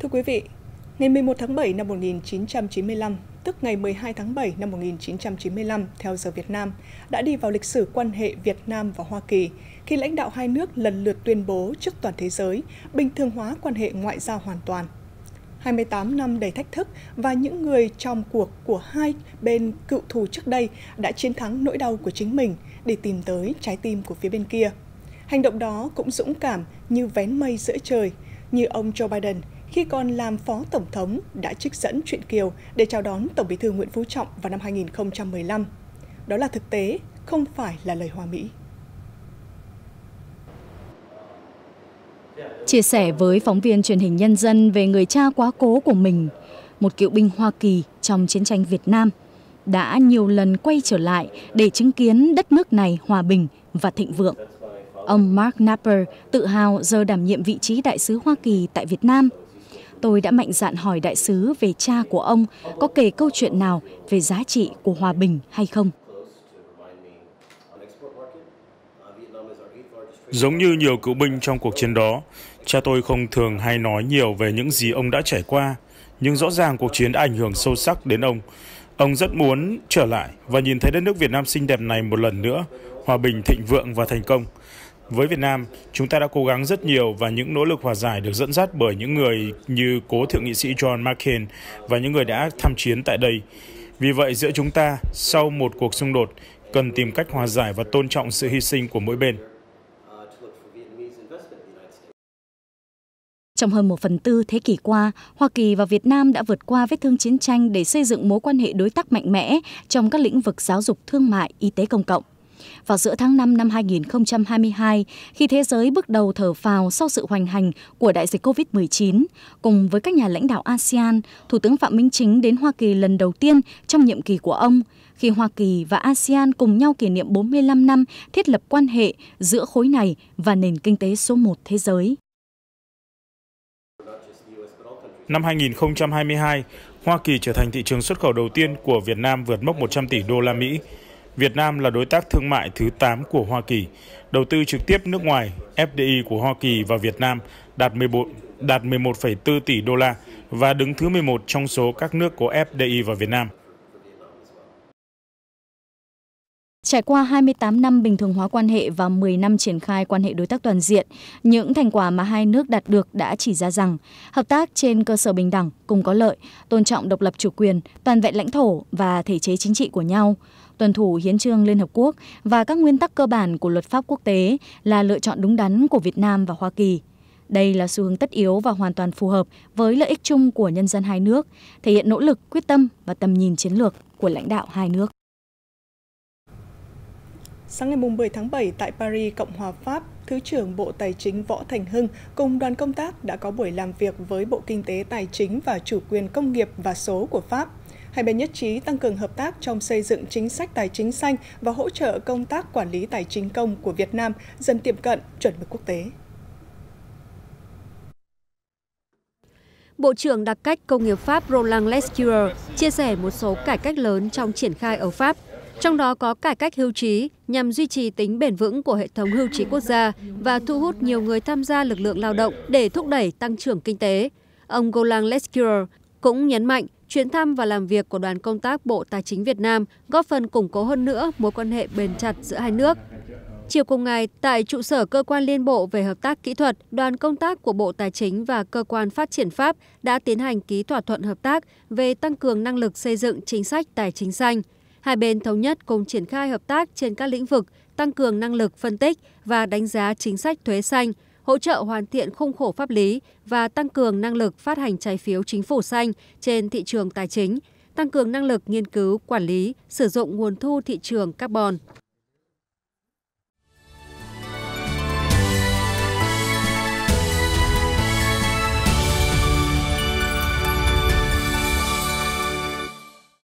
Thưa quý vị, ngày 11 tháng 7 năm 1995, tức ngày 12 tháng 7 năm 1995 theo giờ Việt Nam, đã đi vào lịch sử quan hệ Việt Nam và Hoa Kỳ khi lãnh đạo hai nước lần lượt tuyên bố trước toàn thế giới bình thường hóa quan hệ ngoại giao hoàn toàn. 28 năm đầy thách thức và những người trong cuộc của hai bên cựu thù trước đây đã chiến thắng nỗi đau của chính mình để tìm tới trái tim của phía bên kia. Hành động đó cũng dũng cảm như vén mây giữa trời, như ông Joe Biden – khi còn làm phó tổng thống đã trích dẫn chuyện Kiều để chào đón Tổng bí thư Nguyễn Phú Trọng vào năm 2015. Đó là thực tế, không phải là lời hoa mỹ. Chia sẻ với phóng viên truyền hình nhân dân về người cha quá cố của mình, một cựu binh Hoa Kỳ trong chiến tranh Việt Nam, đã nhiều lần quay trở lại để chứng kiến đất nước này hòa bình và thịnh vượng. Ông Mark Napper tự hào giờ đảm nhiệm vị trí đại sứ Hoa Kỳ tại Việt Nam – tôi đã mạnh dạn hỏi đại sứ về cha của ông có kể câu chuyện nào về giá trị của hòa bình hay không. Giống như nhiều cựu binh trong cuộc chiến đó, cha tôi không thường hay nói nhiều về những gì ông đã trải qua, nhưng rõ ràng cuộc chiến đã ảnh hưởng sâu sắc đến ông. Ông rất muốn trở lại và nhìn thấy đất nước Việt Nam xinh đẹp này một lần nữa, hòa bình, thịnh vượng và thành công. Với Việt Nam, chúng ta đã cố gắng rất nhiều và những nỗ lực hòa giải được dẫn dắt bởi những người như cố thượng nghị sĩ John McCain và những người đã tham chiến tại đây. Vì vậy, giữa chúng ta, sau một cuộc xung đột, cần tìm cách hòa giải và tôn trọng sự hy sinh của mỗi bên. Trong hơn một phần tư thế kỷ qua, Hoa Kỳ và Việt Nam đã vượt qua vết thương chiến tranh để xây dựng mối quan hệ đối tác mạnh mẽ trong các lĩnh vực giáo dục thương mại, y tế công cộng. Vào giữa tháng 5 năm 2022, khi thế giới bước đầu thở phào sau sự hoành hành của đại dịch COVID-19, cùng với các nhà lãnh đạo ASEAN, Thủ tướng Phạm Minh Chính đến Hoa Kỳ lần đầu tiên trong nhiệm kỳ của ông, khi Hoa Kỳ và ASEAN cùng nhau kỷ niệm 45 năm thiết lập quan hệ giữa khối này và nền kinh tế số một thế giới. Năm 2022, Hoa Kỳ trở thành thị trường xuất khẩu đầu tiên của Việt Nam vượt mốc 100 tỷ đô la Mỹ, Việt Nam là đối tác thương mại thứ 8 của Hoa Kỳ. Đầu tư trực tiếp nước ngoài FDI của Hoa Kỳ và Việt Nam đạt 14 đạt 11,4 tỷ đô la và đứng thứ 11 trong số các nước có FDI vào Việt Nam. Trải qua 28 năm bình thường hóa quan hệ và 10 năm triển khai quan hệ đối tác toàn diện, những thành quả mà hai nước đạt được đã chỉ ra rằng hợp tác trên cơ sở bình đẳng, cùng có lợi, tôn trọng độc lập chủ quyền, toàn vẹn lãnh thổ và thể chế chính trị của nhau – tuân thủ hiến trương Liên Hợp Quốc và các nguyên tắc cơ bản của luật pháp quốc tế là lựa chọn đúng đắn của Việt Nam và Hoa Kỳ. Đây là xu hướng tất yếu và hoàn toàn phù hợp với lợi ích chung của nhân dân hai nước, thể hiện nỗ lực, quyết tâm và tầm nhìn chiến lược của lãnh đạo hai nước. Sáng ngày 10 tháng 7 tại Paris, Cộng hòa Pháp, Thứ trưởng Bộ Tài chính Võ Thành Hưng cùng đoàn công tác đã có buổi làm việc với Bộ Kinh tế Tài chính và Chủ quyền Công nghiệp và Số của Pháp hai bên nhất trí tăng cường hợp tác trong xây dựng chính sách tài chính xanh và hỗ trợ công tác quản lý tài chính công của Việt Nam dần tiệm cận chuẩn mực quốc tế. Bộ trưởng đặc cách công nghiệp Pháp Roland Lescure chia sẻ một số cải cách lớn trong triển khai ở Pháp, trong đó có cải cách hưu trí nhằm duy trì tính bền vững của hệ thống hưu trí quốc gia và thu hút nhiều người tham gia lực lượng lao động để thúc đẩy tăng trưởng kinh tế. Ông Roland Lescure cũng nhấn mạnh chuyến thăm và làm việc của đoàn công tác bộ tài chính việt nam góp phần củng cố hơn nữa mối quan hệ bền chặt giữa hai nước Chiều cùng ngày, tại trụ sở Cơ quan Liên bộ về Hợp tác Kỹ thuật, đoàn công tác của Bộ Tài chính và Cơ quan Phát triển Pháp đã tiến hành ký thỏa thuận hợp tác về tăng cường năng lực xây dựng chính sách tài chính xanh. Hai bên thống nhất cùng triển khai hợp tác trên các lĩnh vực tăng cường năng lực phân tích và đánh giá chính sách thuế xanh, hỗ trợ hoàn thiện khung khổ pháp lý và tăng cường năng lực phát hành trái phiếu chính phủ xanh trên thị trường tài chính, tăng cường năng lực nghiên cứu, quản lý, sử dụng nguồn thu thị trường carbon.